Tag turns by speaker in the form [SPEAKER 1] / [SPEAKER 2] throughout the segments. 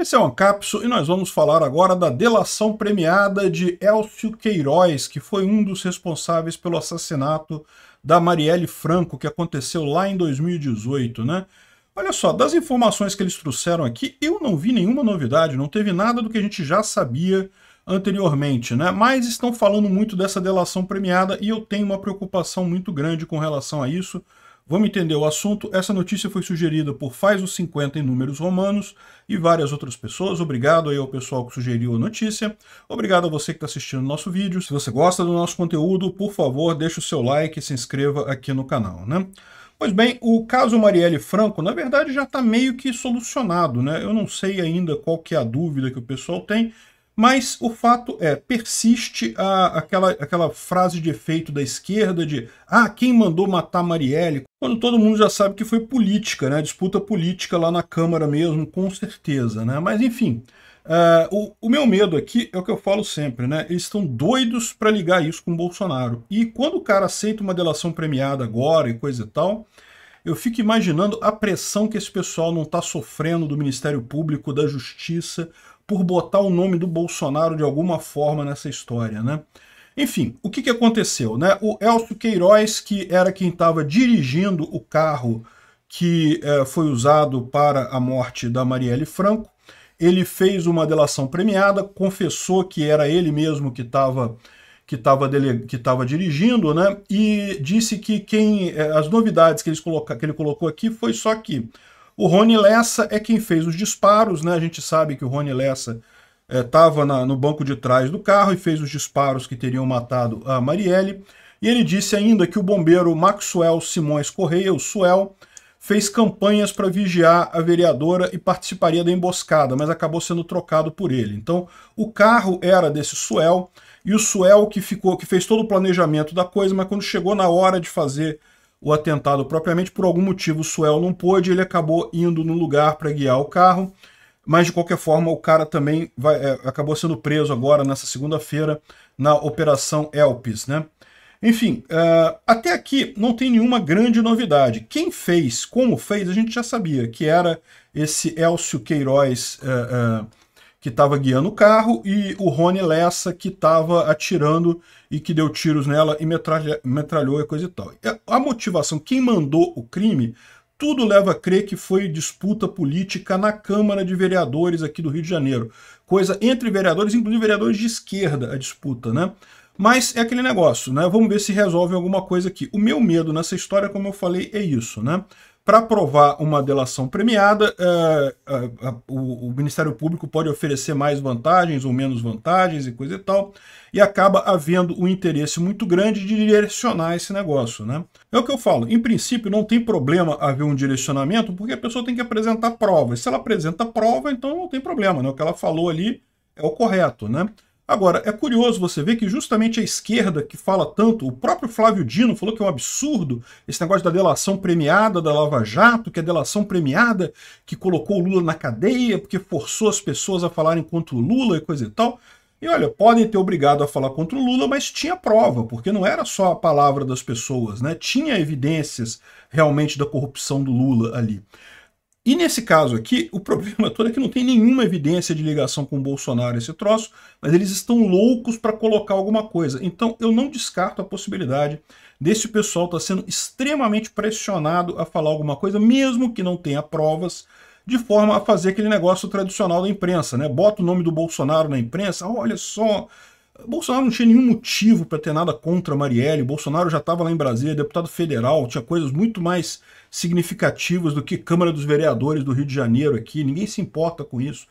[SPEAKER 1] Esse é o Ancapso e nós vamos falar agora da delação premiada de Elcio Queiroz, que foi um dos responsáveis pelo assassinato da Marielle Franco, que aconteceu lá em 2018, né? Olha só, das informações que eles trouxeram aqui, eu não vi nenhuma novidade, não teve nada do que a gente já sabia anteriormente, né? Mas estão falando muito dessa delação premiada e eu tenho uma preocupação muito grande com relação a isso, Vamos entender o assunto. Essa notícia foi sugerida por Faz os 50 em Números Romanos e várias outras pessoas. Obrigado aí ao pessoal que sugeriu a notícia. Obrigado a você que está assistindo nosso vídeo. Se você gosta do nosso conteúdo, por favor, deixe o seu like e se inscreva aqui no canal, né? Pois bem, o caso Marielle Franco, na verdade, já está meio que solucionado, né? Eu não sei ainda qual que é a dúvida que o pessoal tem, mas o fato é, persiste a, aquela, aquela frase de efeito da esquerda de ah, quem mandou matar Marielle? Quando todo mundo já sabe que foi política, né? Disputa política lá na Câmara mesmo, com certeza, né? Mas enfim, Uh, o, o, meu medo aqui é o que eu falo sempre, né? Eles estão doidos para ligar isso com o Bolsonaro. E quando o cara aceita uma delação premiada agora e coisa e tal, eu fico imaginando a pressão que esse pessoal não está sofrendo do Ministério Público, da Justiça, por botar o nome do Bolsonaro de alguma forma nessa história, né? Enfim, o que, que aconteceu? Né? O Elcio Queiroz, que era quem estava dirigindo o carro que é, foi usado para a morte da Marielle Franco, ele fez uma delação premiada, confessou que era ele mesmo que estava que estava que estava dirigindo, né? E disse que quem é, as novidades que, eles coloca, que ele colocou aqui foi só que o Rony Lessa é quem fez os disparos, né? A gente sabe que o Rony Lessa estava eh, é, no banco de trás do carro e fez os disparos que teriam matado a Marielle. E ele disse ainda que o bombeiro Maxwell Simões Correia, o Suel, fez campanhas para vigiar a vereadora e participaria da emboscada, mas acabou sendo trocado por ele. Então, o carro era desse Suel, e o Suel que ficou, que fez todo o planejamento da coisa, mas quando chegou na hora de fazer o atentado propriamente. Por algum motivo, o Suel não pôde, ele acabou indo no lugar para guiar o carro. Mas, de qualquer forma, o cara também vai, é, acabou sendo preso agora, nessa segunda-feira, na Operação Elpis. Né? Enfim, uh, até aqui não tem nenhuma grande novidade. Quem fez, como fez, a gente já sabia, que era esse Elcio Queiroz... Uh, uh, que estava guiando o carro, e o Rony Lessa, que estava atirando e que deu tiros nela e metralha, metralhou e coisa e tal. É, a motivação, quem mandou o crime, tudo leva a crer que foi disputa política na Câmara de Vereadores aqui do Rio de Janeiro. Coisa entre vereadores, inclusive vereadores de esquerda, a disputa, né? Mas é aquele negócio, né? Vamos ver se resolve alguma coisa aqui. O meu medo nessa história, como eu falei, é isso, né? para provar uma delação premiada, uh, uh, uh, o, o, Ministério Público pode oferecer mais vantagens ou menos vantagens e coisa e tal, e acaba havendo um interesse muito grande de direcionar esse negócio. Né? É o que eu falo, em princípio não tem problema haver um direcionamento, porque a pessoa tem que apresentar provas. Se ela apresenta prova, então não tem problema, né? o que ela falou ali é o correto. Né? Agora, é curioso você ver que justamente a esquerda que fala tanto, o próprio Flávio Dino falou que é um absurdo esse negócio da delação premiada da Lava Jato, que é delação premiada que colocou o Lula na cadeia porque forçou as pessoas a falarem contra o Lula e coisa e tal. E olha, podem ter obrigado a falar contra o Lula, mas tinha prova, porque não era só a palavra das pessoas, né? Tinha evidências realmente da corrupção do Lula ali. E nesse caso aqui, o problema todo é que não tem nenhuma evidência de ligação com o Bolsonaro esse troço, mas eles estão loucos para colocar alguma coisa. Então eu não descarto a possibilidade desse pessoal estar tá sendo extremamente pressionado a falar alguma coisa, mesmo que não tenha provas, de forma a fazer aquele negócio tradicional da imprensa, né? Bota o nome do Bolsonaro na imprensa, olha só, Bolsonaro não tinha nenhum motivo para ter nada contra Marielle. Bolsonaro já estava lá em Brasília, deputado federal, tinha coisas muito mais significativas do que Câmara dos Vereadores do Rio de Janeiro aqui. Ninguém se importa com isso.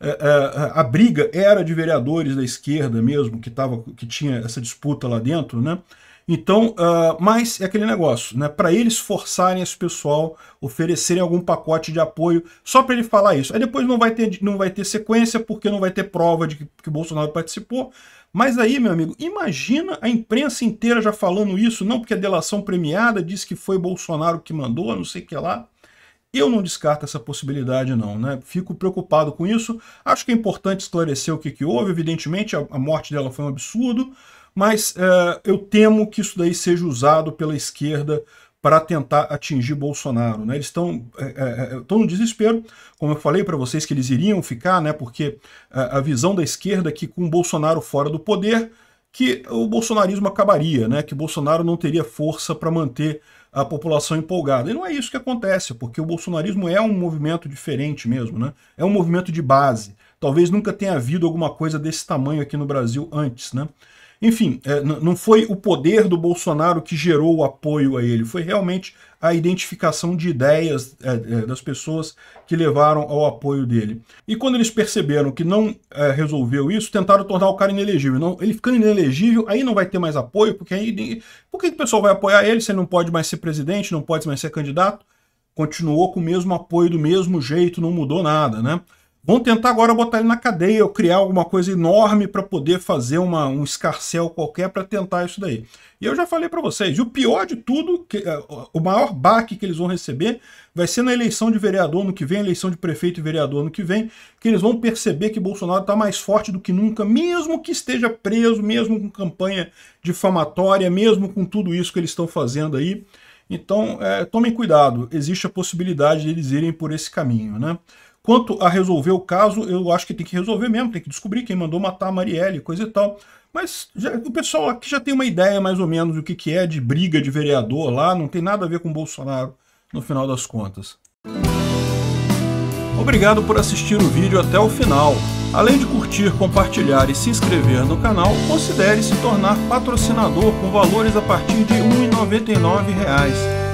[SPEAKER 1] É, é, a briga era de vereadores da esquerda mesmo, que, tava, que tinha essa disputa lá dentro, né? Então, uh, mas é aquele negócio, né? Para eles forçarem esse pessoal, oferecerem algum pacote de apoio, só para ele falar isso. Aí depois não vai ter, não vai ter sequência, porque não vai ter prova de que, que Bolsonaro participou. Mas aí, meu amigo, imagina a imprensa inteira já falando isso, não porque a é delação premiada disse que foi Bolsonaro que mandou, não sei o que lá. Eu não descarto essa possibilidade, não, né? Fico preocupado com isso. Acho que é importante esclarecer o que, que houve. Evidentemente, a, a morte dela foi um absurdo mas é, eu temo que isso daí seja usado pela esquerda para tentar atingir Bolsonaro. Né? Eles estão é, é, é no desespero, como eu falei para vocês que eles iriam ficar, né? porque a, é, a visão da esquerda é que com Bolsonaro fora do poder, que o bolsonarismo acabaria, né? que Bolsonaro não teria força para manter a população empolgada. E não é isso que acontece, porque o bolsonarismo é um movimento diferente mesmo, né? é um movimento de base. Talvez nunca tenha havido alguma coisa desse tamanho aqui no Brasil antes. Né? Enfim, é, não foi o poder do Bolsonaro que gerou o apoio a ele, foi realmente a identificação de ideias é, é, das pessoas que levaram ao apoio dele. E quando eles perceberam que não resolveu isso, tentaram tornar o cara inelegível. Não, ele ficando inelegível, aí não vai ter mais apoio, porque aí. Por que o pessoal vai apoiar ele se ele não pode mais ser presidente, não pode mais ser candidato? Continuou com o mesmo apoio, do mesmo jeito, não mudou nada, né? Vão tentar agora botar ele na cadeia ou criar alguma coisa enorme para poder fazer uma, um escarcel qualquer para tentar isso daí. E eu já falei para vocês, o pior de tudo, que, eh, o maior baque que eles vão receber vai ser na eleição de vereador no que vem, eleição de prefeito e vereador no que vem, que eles vão perceber que Bolsonaro está mais forte do que nunca, mesmo que esteja preso, mesmo com campanha difamatória, mesmo com tudo isso que eles estão fazendo aí. Então, é, tomem cuidado, existe a possibilidade de eles irem por esse caminho, né? Quanto a resolver o caso, eu acho que tem que resolver mesmo, tem que descobrir quem mandou matar a Marielle, coisa e tal. Mas já, o pessoal aqui já tem uma ideia mais ou menos do que, que é de briga de vereador lá, não tem nada a ver com Bolsonaro no final das contas. Obrigado por assistir o vídeo até o final. Além de curtir, compartilhar e se inscrever no canal, considere se tornar patrocinador com valores a partir de R$ 1,99